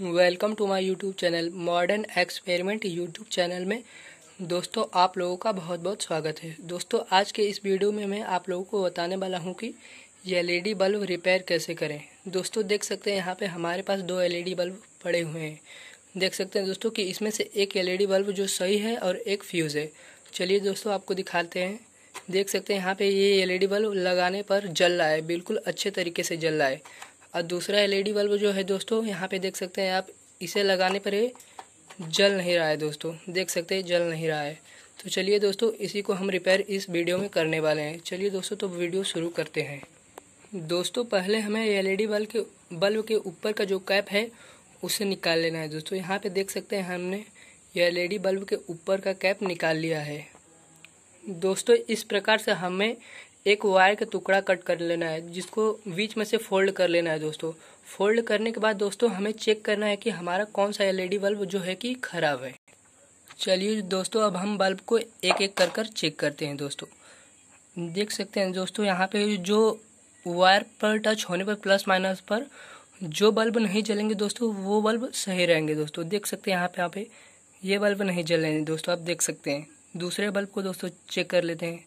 welcome to my YouTube channel modern experiment YouTube channel में दोस्तों आप लोगों का बहुत बहुत स्वागत है दोस्तों आज के इस वीडियो में मैं आप लोगों को बताने वाला हूं कि एलईडी बल्ब रिपेयर कैसे करें दोस्तों देख सकते हैं यहाँ पे हमारे पास दो एलईडी बल्ब पड़े हुए हैं देख सकते हैं दोस्तों कि इसमें से एक एलईडी बल्ब जो सही है और एक फ्यूज़ है चलिए दोस्तों आपको दिखाते हैं देख सकते हैं यहाँ पे ये एलईडी बल्ब लगाने पर जल रहा है बिल्कुल अच्छे तरीके से जल रहा है और दूसरा एलईडी बल्ब जो है दोस्तों यहाँ पे देख सकते हैं आप इसे लगाने पर जल नहीं रहा है दोस्तों देख सकते हैं जल नहीं रहा है तो चलिए दोस्तों इसी को हम रिपेयर इस वीडियो में करने वाले हैं चलिए दोस्तों तो वीडियो शुरू करते हैं दोस्तों पहले हमें एलईडी बल्ब के बल्ब के ऊपर का जो कैप है उसे निकाल लेना है दोस्तों यहाँ पे देख सकते हैं हमने एलईडी बल्ब के ऊपर का कैप निकाल लिया है दोस्तों इस प्रकार से हमें एक वायर का टुकड़ा कट कर लेना है जिसको बीच में से फोल्ड कर लेना है दोस्तों फोल्ड करने के बाद दोस्तों हमें चेक करना है कि हमारा कौन सा एलईडी बल्ब जो है कि खराब है चलिए दोस्तों अब हम बल्ब को एक एक कर कर चेक करते हैं दोस्तों देख सकते हैं दोस्तों यहाँ पे जो वायर पर टच होने पर प्लस माइनस पर जो बल्ब नहीं जलेंगे दोस्तों वो बल्ब सही रहेंगे दोस्तों देख सकते हैं यहाँ पे यहाँ पे ये बल्ब नहीं जल रहे दोस्तों आप देख सकते हैं दूसरे बल्ब को दोस्तों चेक कर लेते हैं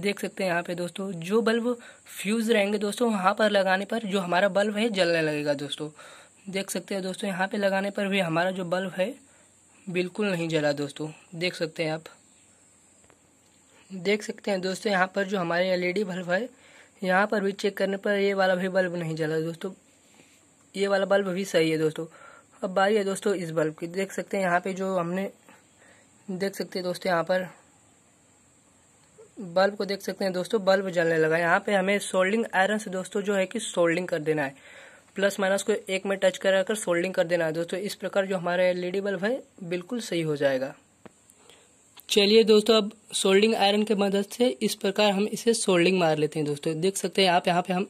देख सकते हैं यहाँ पे दोस्तों जो बल्ब फ्यूज़ रहेंगे दोस्तों वहाँ पर लगाने पर जो हमारा बल्ब है जलने लगेगा दोस्तों देख सकते हैं दोस्तों यहाँ पे लगाने पर भी हमारा जो बल्ब है बिल्कुल नहीं जला दोस्तों देख सकते हैं आप देख सकते हैं दोस्तों यहाँ पर जो हमारे एलईडी e बल्ब है यहाँ पर भी चेक करने पर ये वाला भी बल्ब नहीं जला दोस्तों ये वाला बल्ब भी सही है दोस्तों अब बारी है दोस्तों इस बल्ब की देख सकते हैं यहाँ पे जो हमने देख सकते हैं दोस्तों यहाँ पर बल्ब को देख सकते हैं दोस्तों बल्ब जलने लगा यहाँ पे हमें सोल्डिंग आयरन से दोस्तों जो है कि सोल्डिंग कर देना है प्लस माइनस को एक में टच करा कर सोल्डिंग कर देना है दोस्तों इस प्रकार जो हमारा एलईडी बल्ब है बिल्कुल सही हो जाएगा चलिए दोस्तों अब सोल्डिंग आयरन की मदद से इस प्रकार हम इसे सोल्डिंग मार लेते हैं दोस्तों देख सकते हैं आप यहाँ पे हम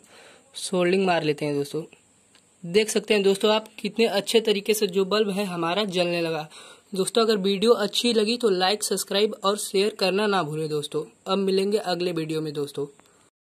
सोल्डिंग मार लेते हैं दोस्तों देख सकते हैं दोस्तों आप कितने अच्छे तरीके से जो बल्ब है हमारा जलने लगा दोस्तों अगर वीडियो अच्छी लगी तो लाइक सब्सक्राइब और शेयर करना ना भूलें दोस्तों अब मिलेंगे अगले वीडियो में दोस्तों